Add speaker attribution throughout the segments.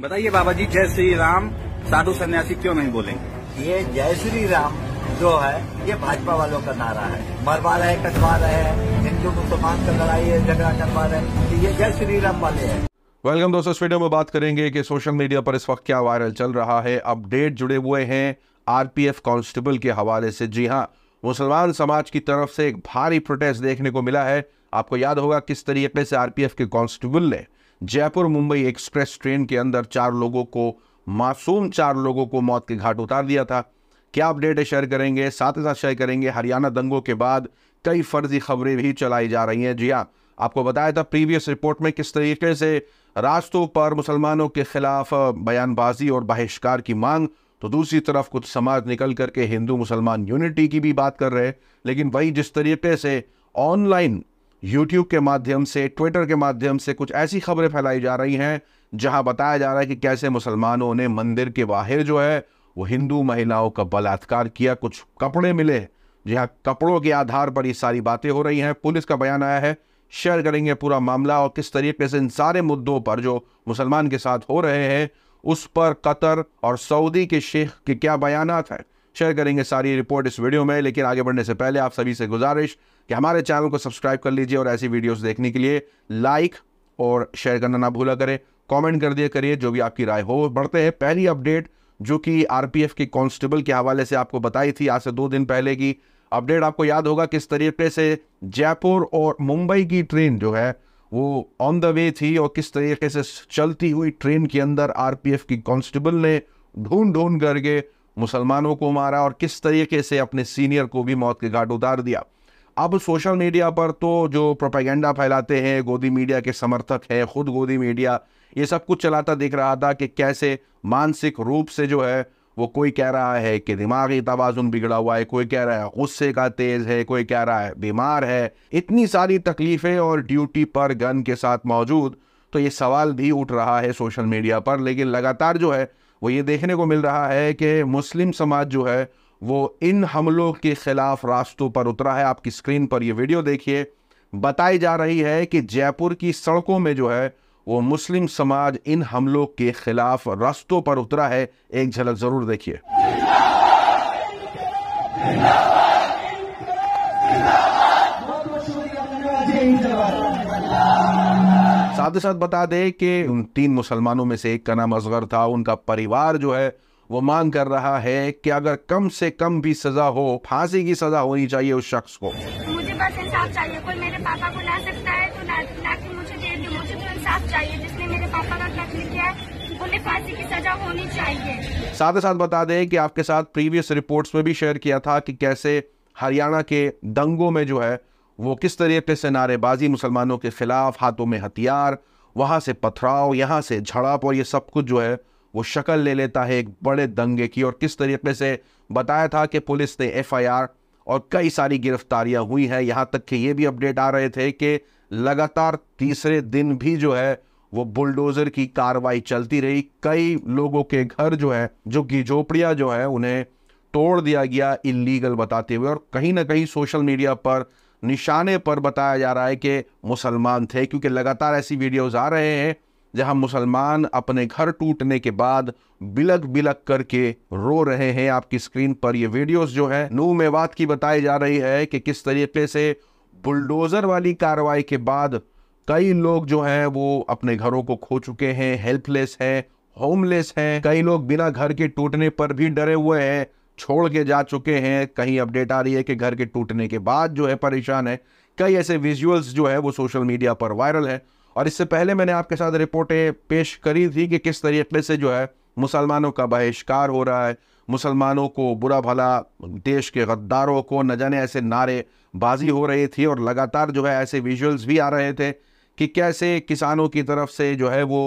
Speaker 1: बताइए बाबा जी जय श्री राम साधु सन्यासी क्यों नहीं बोलेंगे ये जय श्री राम जो है ये भाजपा वालों का नारा है मरवा रहे कटवा रहे हैं हिंदू मुसलमान का लड़ाई है झगड़ा करवा रहे हैं तो ये जय श्री राम वाले हैं
Speaker 2: वेलकम दोस्तों इस वीडियो में बात करेंगे कि सोशल मीडिया पर इस वक्त क्या वायरल चल रहा है अपडेट जुड़े हुए हैं आरपीएफ कांस्टेबल के हवाले से जी हाँ मुसलमान समाज की तरफ से एक भारी प्रोटेस्ट देखने को मिला है आपको याद होगा किस तरीके से आरपीएफ के कांस्टेबल ने जयपुर मुंबई एक्सप्रेस ट्रेन के अंदर चार लोगों को मासूम चार लोगों को मौत के घाट उतार दिया था क्या अपडेट शेयर करेंगे साथ ही साथ शेयर करेंगे हरियाणा दंगों के बाद कई फर्जी खबरें भी चलाई जा रही हैं जी हाँ आपको बताया था प्रीवियस रिपोर्ट में किस तरीके से रास्तों पर मुसलमानों के खिलाफ बयानबाजी और बहिष्कार की मांग तो दूसरी तरफ कुछ समाज निकल करके हिंदू मुसलमान यूनिटी की भी बात कर रहे हैं लेकिन वही जिस तरीके से ऑनलाइन यूट्यूब के माध्यम से ट्विटर के माध्यम से कुछ ऐसी खबरें फैलाई जा रही हैं जहां बताया जा रहा है कि कैसे मुसलमानों ने मंदिर के बाहर जो है वो हिंदू महिलाओं का बलात्कार किया कुछ कपड़े मिले जी हाँ कपड़ों के आधार पर ये सारी बातें हो रही हैं पुलिस का बयान आया है शेयर करेंगे पूरा मामला और किस तरीके से इन सारे मुद्दों पर जो मुसलमान के साथ हो रहे हैं उस पर कतर और सऊदी के शेख के क्या बयान हैं शेयर करेंगे सारी रिपोर्ट इस वीडियो में लेकिन आगे बढ़ने से पहले आप सभी से गुजारिश कि हमारे चैनल को सब्सक्राइब कर लीजिए और ऐसी वीडियोस देखने के लिए लाइक और शेयर करना ना भूला करें कमेंट कर दिया करिए जो भी आपकी राय हो बढ़ते हैं पहली अपडेट जो कि आरपीएफ के कांस्टेबल के हवाले से आपको बताई थी आज से दो दिन पहले की अपडेट आपको याद होगा किस तरीके से जयपुर और मुंबई की ट्रेन जो है वो ऑन द वे थी और किस तरीके से चलती हुई ट्रेन के अंदर आर की कांस्टेबल ने ढूंढ ढूंढ करके मुसलमानों को मारा और किस तरीके से अपने सीनियर को भी मौत के घाट उतार दिया अब सोशल मीडिया पर तो जो प्रोपागेंडा फैलाते हैं गोदी मीडिया के समर्थक हैं खुद गोदी मीडिया ये सब कुछ चलाता दिख रहा था कि कैसे मानसिक रूप से जो है वो कोई कह रहा है कि दिमागी तोज़ुन बिगड़ा हुआ है कोई कह रहा है गुस्से का तेज़ है कोई कह रहा है बीमार है इतनी सारी तकलीफ़ें और ड्यूटी पर गन के साथ मौजूद तो ये सवाल भी उठ रहा है सोशल मीडिया पर लेकिन लगातार जो है वो ये देखने को मिल रहा है कि मुस्लिम समाज जो है वो इन हमलों के खिलाफ रास्तों पर उतरा है आपकी स्क्रीन पर यह वीडियो देखिए बताई जा रही है कि जयपुर की सड़कों में जो है वो मुस्लिम समाज इन हमलों के खिलाफ रास्तों पर उतरा है एक झलक जरूर देखिए साथ ही साथ बता दें कि उन तीन मुसलमानों में से एक का नाम असगर था उनका परिवार जो है वो मांग कर रहा है कि अगर कम से कम भी सजा हो फांसी की सजा होनी चाहिए उस शख्स को
Speaker 1: मुझे बस इंसाफ चाहिए कोई मेरे पापा को ला सकता है तो ला, ला के मुझे दे दो मुझे तो इंसाफ चाहिए जिसने मेरे पापा का कत्ल किया है फांसी की सजा होनी चाहिए
Speaker 2: साथ ही साथ बता दें कि आपके साथ प्रीवियस रिपोर्ट्स में भी शेयर किया था कि कैसे हरियाणा के दंगों में जो है वो किस तरीके से नारेबाजी मुसलमानों के खिलाफ हाथों में हथियार वहां से पथराव यहां से झड़प और ये सब कुछ जो है वो शक्ल ले लेता है एक बड़े दंगे की और किस तरीके से बताया था कि पुलिस ने एफआईआर और कई सारी गिरफ्तारियां हुई हैं यहाँ तक कि ये भी अपडेट आ रहे थे कि लगातार तीसरे दिन भी जो है वो बुलडोज़र की कार्रवाई चलती रही कई लोगों के घर जो है जो की झोपड़ियाँ जो है उन्हें तोड़ दिया गया इलीगल बताते हुए और कहीं ना कहीं सोशल मीडिया पर निशाने पर बताया जा रहा है कि मुसलमान थे क्योंकि लगातार ऐसी वीडियोज़ आ रहे हैं जहां मुसलमान अपने घर टूटने के बाद बिलक बिलक करके रो रहे हैं आपकी स्क्रीन पर ये वीडियोस जो है नू मेवात की बताई जा रही है कि किस तरीके से बुलडोज़र वाली कार्रवाई के बाद कई लोग जो है वो अपने घरों को खो चुके हैं हेल्पलेस हैं होमलेस हैं कई लोग बिना घर के टूटने पर भी डरे हुए हैं छोड़ के जा चुके हैं कहीं अपडेट आ रही है कि घर के टूटने के बाद जो है परेशान है कई ऐसे विजुअल्स जो है वो सोशल मीडिया पर वायरल है और इससे पहले मैंने आपके साथ रिपोर्टें पेश करी थी कि किस तरीके से जो है मुसलमानों का बहिष्कार हो रहा है मुसलमानों को बुरा भला देश के गद्दारों को न जाने ऐसे नारेबाजी हो रही थी और लगातार जो है ऐसे विजुअल्स भी आ रहे थे कि कैसे किसानों की तरफ से जो है वो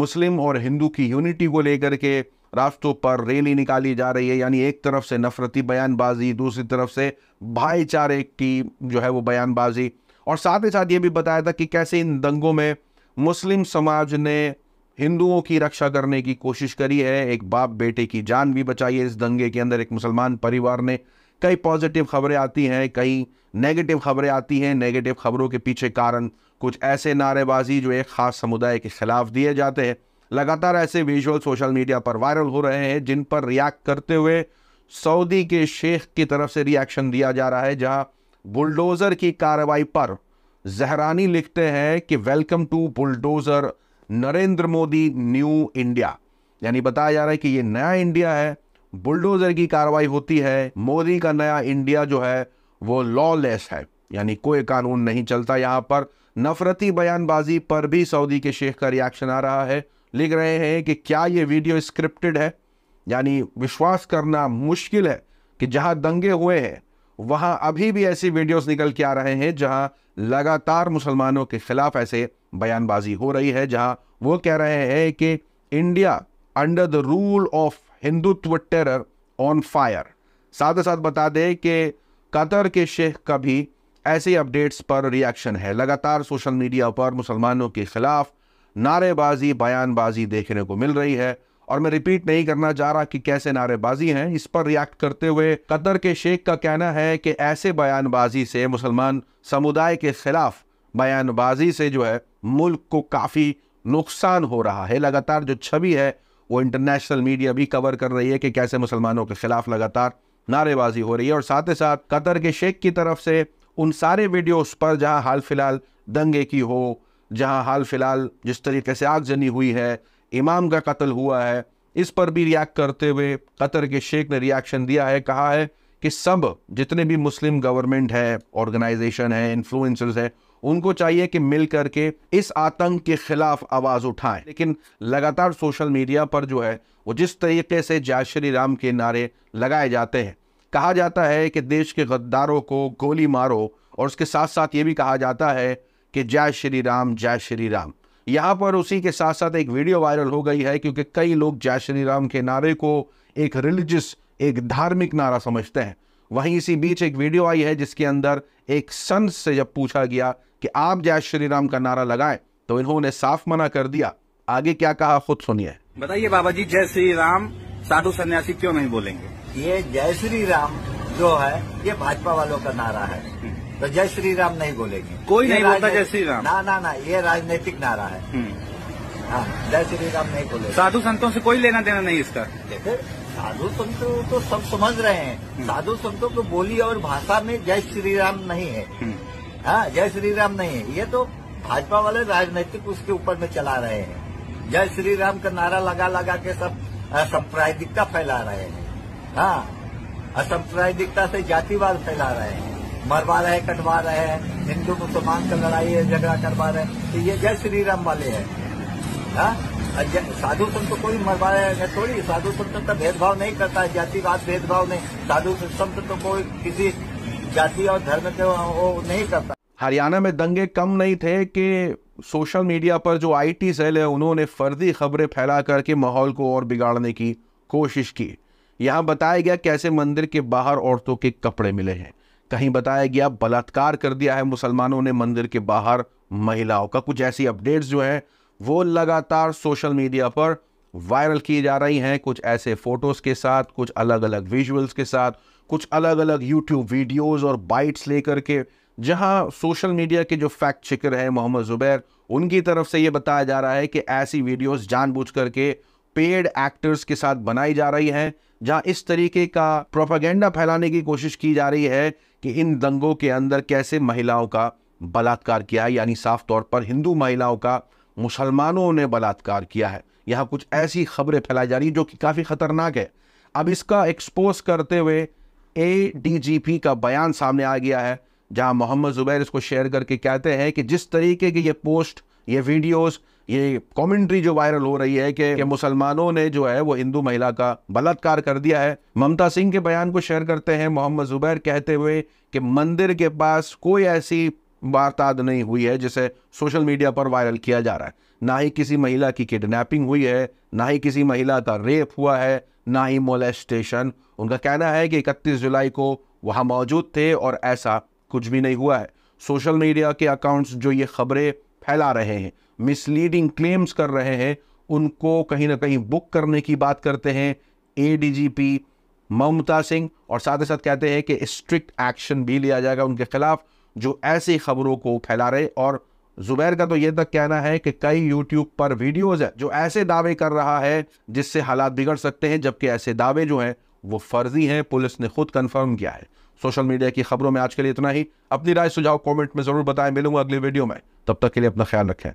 Speaker 2: मुस्लिम और हिंदू की यूनिटी को लेकर के रास्तों पर रैली निकाली जा रही है यानी एक तरफ से नफरती बयानबाजी दूसरी तरफ से भाईचारे की जो है वो बयानबाजी और साथ ही साथ ये भी बताया था कि कैसे इन दंगों में मुस्लिम समाज ने हिंदुओं की रक्षा करने की कोशिश करी है एक बाप बेटे की जान भी बचाई है इस दंगे के अंदर एक मुसलमान परिवार ने कई पॉजिटिव खबरें आती हैं कई नेगेटिव खबरें आती हैं नेगेटिव खबरों के पीछे कारण कुछ ऐसे नारेबाजी जो एक ख़ास समुदाय के खिलाफ दिए जाते हैं लगातार ऐसे विजुअल सोशल मीडिया पर वायरल हो रहे हैं जिन पर रिएक्ट करते हुए सऊदी के शेख की तरफ से रिएक्शन दिया जा रहा है जहाँ बुलडोजर की कार्रवाई पर जहरानी लिखते हैं कि welcome to bulldozer Narendra Modi new India यानी बताया जा रहा है कि ये नया इंडिया है बुलडोजर की कार्रवाई होती है मोदी का नया इंडिया जो है वो लॉलेस है यानी कोई कानून नहीं चलता यहाँ पर नफरती बयानबाजी पर भी सऊदी के शेख का रिएक्शन आ रहा है लिख रहे हैं कि क्या ये वीडियो स्क्रिप्टेड है यानी विश्वास करना मुश्किल है कि जहाँ दंगे हुए हैं वहां अभी भी ऐसी वीडियोस निकल के आ रहे हैं जहां लगातार मुसलमानों के खिलाफ ऐसे बयानबाजी हो रही है जहां वो कह रहे हैं कि India under the rule of Hindutva terror on fire साथ ही साथ बता दें कि कतर के शेख का भी ऐसे अपडेट्स पर रिएक्शन है लगातार सोशल मीडिया पर मुसलमानों के खिलाफ नारेबाजी बयानबाजी देखने को मिल रही है और मैं रिपीट नहीं करना चाह रहा कि कैसे नारेबाजी हैं इस पर रिएक्ट करते हुए कतर के शेख का कहना है कि ऐसे बयानबाजी से मुसलमान समुदाय के खिलाफ बयानबाजी से जो है मुल्क को काफ़ी नुकसान हो रहा है लगातार जो छवि है वो इंटरनेशनल मीडिया भी कवर कर रही है कि कैसे मुसलमानों के खिलाफ लगातार नारेबाजी हो रही है और साथ ही साथ कतर के शेख की तरफ से उन सारे वीडियोस पर जहां हाल फिलहाल दंगे की हो जहां हाल फिलहाल जिस तरीके से आगजनी हुई है इमाम का कत्ल हुआ है इस पर भी रिएक्ट करते हुए कतर के शेख ने रिएक्शन दिया है कहा है कि सब जितने भी मुस्लिम गवर्नमेंट है ऑर्गेनाइजेशन है इन्फ्लुएंसर्स है उनको चाहिए कि मिल करके इस आतंक के खिलाफ आवाज़ उठाएं लेकिन लगातार सोशल मीडिया पर जो है वो जिस तरीके से जय श्री राम के नारे लगाए जाते हैं कहा जाता है कि देश के गद्दारों को गोली मारो और उसके साथ साथ ये भी कहा जाता है कि जय श्री राम जय श्री राम यहाँ पर उसी के साथ साथ एक वीडियो वायरल हो गई है क्योंकि कई लोग जय श्री राम के नारे को एक रिलीजियस एक धार्मिक नारा समझते हैं वहीं इसी बीच एक वीडियो आई है जिसके अंदर एक सन से जब पूछा गया कि आप जय श्री राम का नारा लगाएं तो इन्होंने साफ मना कर दिया आगे क्या कहा खुद सुनिए
Speaker 1: बताइए बाबा जी जय श्री राम साधु सन्यासी क्यों नहीं बोलेंगे ये जय श्री राम जो है ये भाजपा वालों का नारा है तो जय श्री राम नहीं बोलेंगे कोई नहीं बोलता जय श्री राम ना ना ना ये राजनीतिक नारा है हम्म। हाँ, जय श्री राम नहीं बोले साधु संतों से कोई लेना देना नहीं इसका साधु संतों तो सब समझ रहे हैं हम्म। साधु संतों को बोली और भाषा में जय श्री राम नहीं है हम्म। हाँ, जय श्री राम नहीं है ये तो भाजपा वाले राजनीतिक उसके ऊपर में चला रहे हैं जय श्री राम का नारा लगा लगा के सब सांप्रदायिकता फैला रहे हैं हाँ असंप्रदायिकता से जातिवाद फैला रहे हैं मरवा रहे कटवा रहे हैं हिंदू मुसलमान का लड़ाई है झगड़ा करवा रहे तो ये जय श्री राम वाले है हाँ? साधु संत तो कोई मरवा रहे थोड़ी साधु संत तो भेदभाव नहीं करता जातिवाद भेदभाव नहीं साधु संत तो कोई किसी जाति और धर्म के वो नहीं करता
Speaker 2: हरियाणा में दंगे कम नहीं थे कि सोशल मीडिया पर जो आईटी सेल है उन्होंने फर्जी खबरें फैला करके माहौल को और बिगाड़ने की कोशिश की यहाँ बताया गया कैसे मंदिर के बाहर औरतों के कपड़े मिले हैं कहीं बताया गया बलात्कार कर दिया है मुसलमानों ने मंदिर के बाहर महिलाओं का कुछ ऐसी अपडेट्स जो हैं वो लगातार सोशल मीडिया पर वायरल की जा रही हैं कुछ ऐसे फोटोज़ के साथ कुछ अलग अलग विजुअल्स के साथ कुछ अलग अलग यूट्यूब वीडियोज़ और बाइट्स लेकर के जहां सोशल मीडिया के जो फैक्ट चेकर हैं मोहम्मद ज़ुबैर उनकी तरफ से ये बताया जा रहा है कि ऐसी वीडियोस जानबूझ करके पेड एक्टर्स के साथ बनाई जा रही है जहां इस तरीके का प्रोपागेंडा फैलाने की कोशिश की जा रही है कि इन दंगों के अंदर कैसे महिलाओं का बलात्कार किया है यानी साफ तौर पर हिंदू महिलाओं का मुसलमानों ने बलात्कार किया है यहाँ कुछ ऐसी खबरें फैलाई जा रही जो कि काफ़ी ख़तरनाक है अब इसका एक्सपोज करते हुए ए का बयान सामने आ गया है जहां मोहम्मद ज़ुबैर इसको शेयर करके कहते हैं कि जिस तरीके की ये पोस्ट ये वीडियोस ये कमेंट्री जो वायरल हो रही है कि, मुसलमानों ने जो है वो हिंदू महिला का बलात्कार कर दिया है ममता सिंह के बयान को शेयर करते हैं मोहम्मद जुबैर कहते हुए कि मंदिर के पास कोई ऐसी वारदात नहीं हुई है जिसे सोशल मीडिया पर वायरल किया जा रहा है ना ही किसी महिला की किडनैपिंग हुई है ना ही किसी महिला का रेप हुआ है ना ही मोलेस्टेशन उनका कहना है कि 31 जुलाई को वहाँ मौजूद थे और ऐसा कुछ भी नहीं हुआ है सोशल मीडिया के अकाउंट्स जो ये खबरें फैला रहे हैं मिसलीडिंग क्लेम्स कर रहे हैं उनको कहीं ना कहीं बुक करने की बात करते हैं ए ममता सिंह और साथ ही साथ कहते हैं कि स्ट्रिक्ट एक्शन भी लिया जाएगा उनके खिलाफ जो ऐसी खबरों को फैला रहे और जुबैर का तो ये तक कहना है कि कई यूट्यूब पर वीडियोज है जो ऐसे दावे कर रहा है जिससे हालात बिगड़ सकते हैं जबकि ऐसे दावे जो हैं वो फर्जी हैं पुलिस ने खुद कंफर्म किया है सोशल मीडिया की खबरों में आज के लिए इतना ही अपनी राय सुझाव कमेंट में जरूर बताएं मिलूंगा अगले वीडियो में तब तक के लिए अपना ख्याल रखें